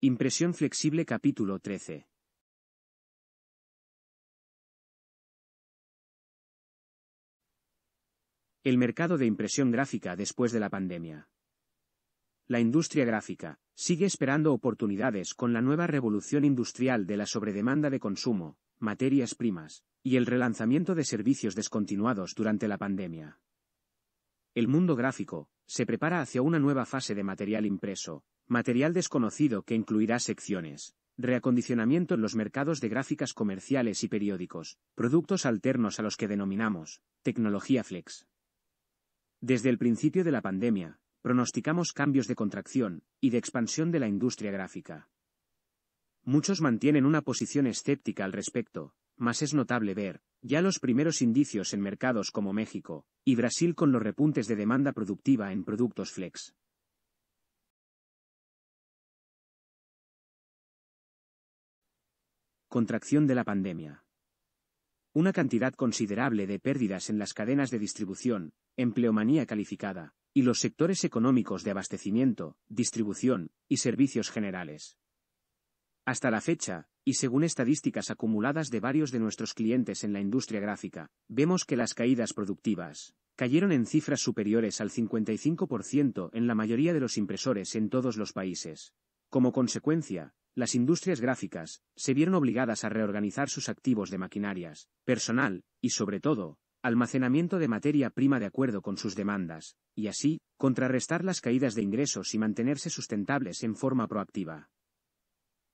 Impresión flexible capítulo 13. El mercado de impresión gráfica después de la pandemia. La industria gráfica sigue esperando oportunidades con la nueva revolución industrial de la sobredemanda de consumo, materias primas, y el relanzamiento de servicios descontinuados durante la pandemia. El mundo gráfico se prepara hacia una nueva fase de material impreso, Material desconocido que incluirá secciones. Reacondicionamiento en los mercados de gráficas comerciales y periódicos, productos alternos a los que denominamos tecnología flex. Desde el principio de la pandemia, pronosticamos cambios de contracción y de expansión de la industria gráfica. Muchos mantienen una posición escéptica al respecto, mas es notable ver, ya los primeros indicios en mercados como México y Brasil con los repuntes de demanda productiva en productos flex. Contracción de la pandemia. Una cantidad considerable de pérdidas en las cadenas de distribución, empleomanía calificada, y los sectores económicos de abastecimiento, distribución, y servicios generales. Hasta la fecha, y según estadísticas acumuladas de varios de nuestros clientes en la industria gráfica, vemos que las caídas productivas cayeron en cifras superiores al 55% en la mayoría de los impresores en todos los países. Como consecuencia, las industrias gráficas se vieron obligadas a reorganizar sus activos de maquinarias, personal, y sobre todo, almacenamiento de materia prima de acuerdo con sus demandas, y así, contrarrestar las caídas de ingresos y mantenerse sustentables en forma proactiva.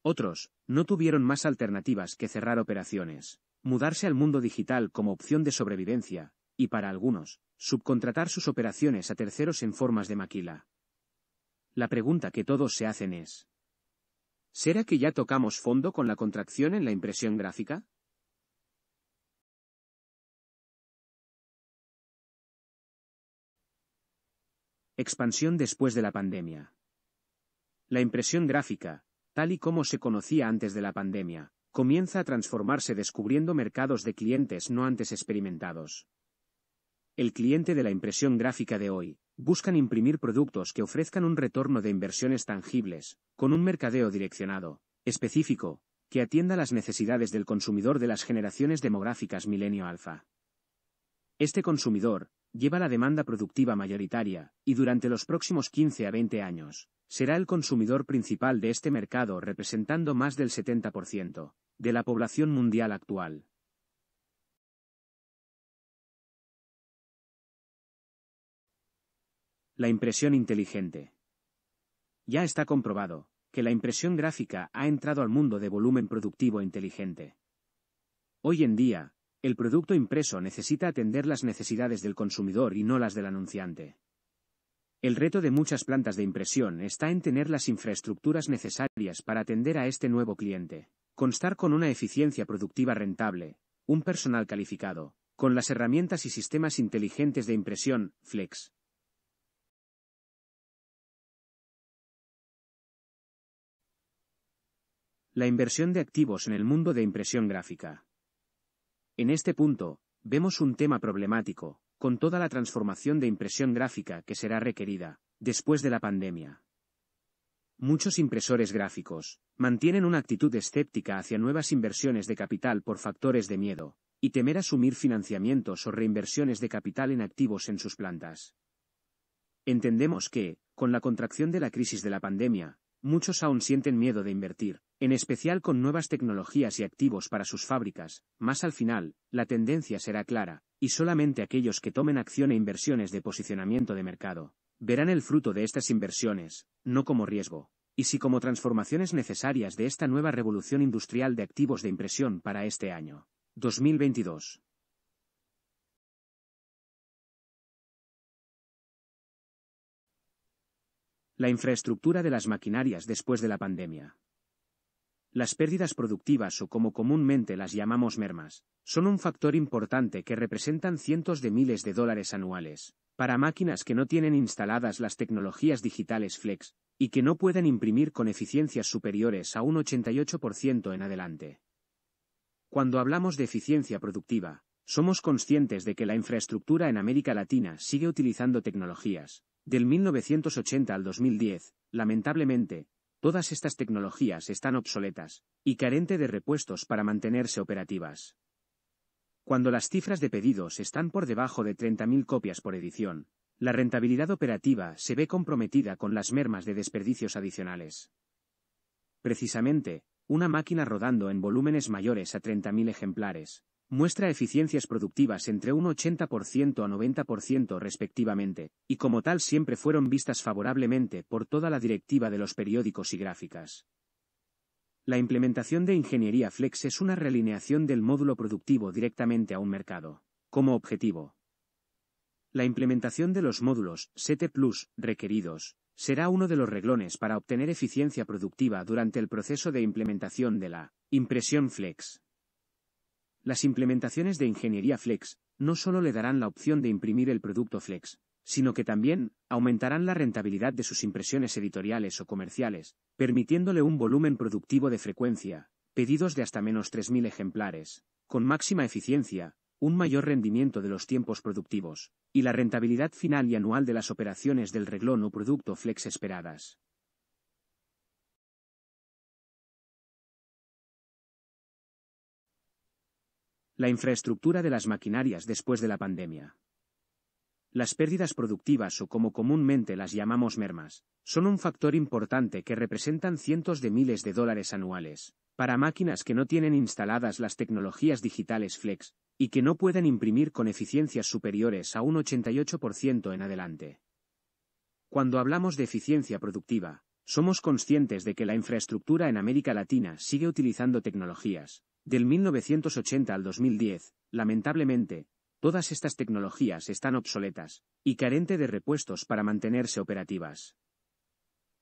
Otros, no tuvieron más alternativas que cerrar operaciones, mudarse al mundo digital como opción de sobrevivencia, y para algunos, subcontratar sus operaciones a terceros en formas de maquila. La pregunta que todos se hacen es, ¿Será que ya tocamos fondo con la contracción en la impresión gráfica? Expansión después de la pandemia. La impresión gráfica, tal y como se conocía antes de la pandemia, comienza a transformarse descubriendo mercados de clientes no antes experimentados. El cliente de la impresión gráfica de hoy, buscan imprimir productos que ofrezcan un retorno de inversiones tangibles, con un mercadeo direccionado, específico, que atienda las necesidades del consumidor de las generaciones demográficas milenio alfa. Este consumidor, lleva la demanda productiva mayoritaria, y durante los próximos 15 a 20 años, será el consumidor principal de este mercado representando más del 70% de la población mundial actual. La impresión inteligente. Ya está comprobado que la impresión gráfica ha entrado al mundo de volumen productivo e inteligente. Hoy en día, el producto impreso necesita atender las necesidades del consumidor y no las del anunciante. El reto de muchas plantas de impresión está en tener las infraestructuras necesarias para atender a este nuevo cliente, constar con una eficiencia productiva rentable, un personal calificado, con las herramientas y sistemas inteligentes de impresión, Flex, La inversión de activos en el mundo de impresión gráfica. En este punto, vemos un tema problemático, con toda la transformación de impresión gráfica que será requerida, después de la pandemia. Muchos impresores gráficos, mantienen una actitud escéptica hacia nuevas inversiones de capital por factores de miedo, y temer asumir financiamientos o reinversiones de capital en activos en sus plantas. Entendemos que, con la contracción de la crisis de la pandemia, muchos aún sienten miedo de invertir, en especial con nuevas tecnologías y activos para sus fábricas, más al final, la tendencia será clara, y solamente aquellos que tomen acción e inversiones de posicionamiento de mercado, verán el fruto de estas inversiones, no como riesgo, y sí como transformaciones necesarias de esta nueva revolución industrial de activos de impresión para este año. 2022. La infraestructura de las maquinarias después de la pandemia. Las pérdidas productivas o como comúnmente las llamamos mermas, son un factor importante que representan cientos de miles de dólares anuales, para máquinas que no tienen instaladas las tecnologías digitales flex, y que no pueden imprimir con eficiencias superiores a un 88% en adelante. Cuando hablamos de eficiencia productiva, somos conscientes de que la infraestructura en América Latina sigue utilizando tecnologías, del 1980 al 2010, lamentablemente, Todas estas tecnologías están obsoletas, y carente de repuestos para mantenerse operativas. Cuando las cifras de pedidos están por debajo de 30.000 copias por edición, la rentabilidad operativa se ve comprometida con las mermas de desperdicios adicionales. Precisamente, una máquina rodando en volúmenes mayores a 30.000 ejemplares, muestra eficiencias productivas entre un 80% a 90% respectivamente, y como tal siempre fueron vistas favorablemente por toda la directiva de los periódicos y gráficas. La implementación de ingeniería flex es una realineación del módulo productivo directamente a un mercado, como objetivo. La implementación de los módulos CT+, Plus requeridos será uno de los reglones para obtener eficiencia productiva durante el proceso de implementación de la impresión flex. Las implementaciones de ingeniería Flex no solo le darán la opción de imprimir el producto Flex, sino que también aumentarán la rentabilidad de sus impresiones editoriales o comerciales, permitiéndole un volumen productivo de frecuencia, pedidos de hasta menos 3.000 ejemplares, con máxima eficiencia, un mayor rendimiento de los tiempos productivos, y la rentabilidad final y anual de las operaciones del reglón o producto flex esperadas. La infraestructura de las maquinarias después de la pandemia. Las pérdidas productivas o como comúnmente las llamamos mermas, son un factor importante que representan cientos de miles de dólares anuales, para máquinas que no tienen instaladas las tecnologías digitales flex, y que no pueden imprimir con eficiencias superiores a un 88% en adelante. Cuando hablamos de eficiencia productiva, somos conscientes de que la infraestructura en América Latina sigue utilizando tecnologías, del 1980 al 2010, lamentablemente, todas estas tecnologías están obsoletas, y carente de repuestos para mantenerse operativas.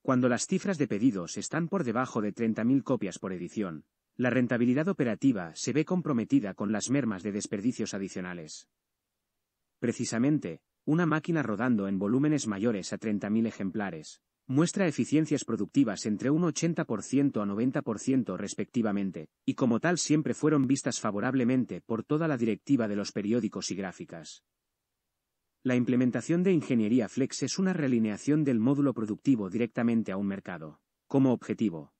Cuando las cifras de pedidos están por debajo de 30.000 copias por edición, la rentabilidad operativa se ve comprometida con las mermas de desperdicios adicionales. Precisamente, una máquina rodando en volúmenes mayores a 30.000 ejemplares, muestra eficiencias productivas entre un 80% a 90% respectivamente, y como tal siempre fueron vistas favorablemente por toda la directiva de los periódicos y gráficas. La implementación de ingeniería flex es una realineación del módulo productivo directamente a un mercado, como objetivo.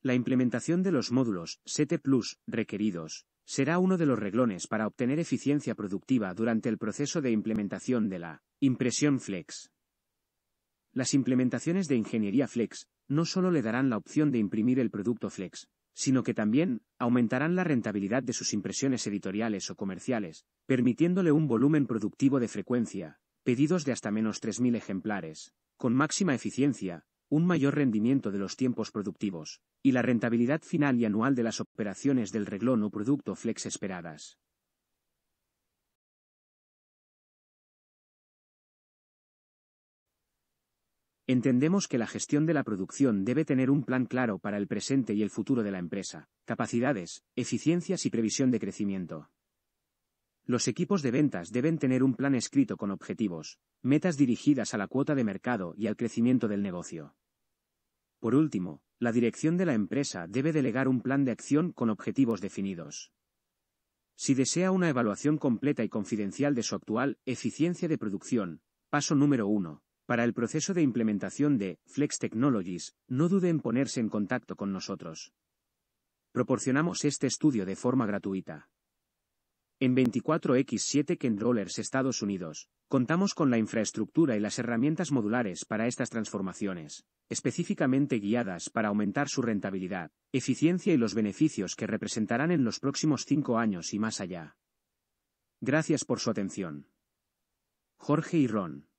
La implementación de los módulos CT+, Plus requeridos será uno de los reglones para obtener eficiencia productiva durante el proceso de implementación de la impresión flex. Las implementaciones de ingeniería Flex no solo le darán la opción de imprimir el producto Flex, sino que también aumentarán la rentabilidad de sus impresiones editoriales o comerciales, permitiéndole un volumen productivo de frecuencia, pedidos de hasta menos 3.000 ejemplares, con máxima eficiencia, un mayor rendimiento de los tiempos productivos, y la rentabilidad final y anual de las operaciones del reglón o producto flex esperadas. Entendemos que la gestión de la producción debe tener un plan claro para el presente y el futuro de la empresa, capacidades, eficiencias y previsión de crecimiento. Los equipos de ventas deben tener un plan escrito con objetivos, metas dirigidas a la cuota de mercado y al crecimiento del negocio. Por último, la dirección de la empresa debe delegar un plan de acción con objetivos definidos. Si desea una evaluación completa y confidencial de su actual eficiencia de producción, paso número 1, para el proceso de implementación de Flex Technologies, no dude en ponerse en contacto con nosotros. Proporcionamos este estudio de forma gratuita. En 24x7 Kendrollers Estados Unidos, contamos con la infraestructura y las herramientas modulares para estas transformaciones, específicamente guiadas para aumentar su rentabilidad, eficiencia y los beneficios que representarán en los próximos cinco años y más allá. Gracias por su atención. Jorge y Ron.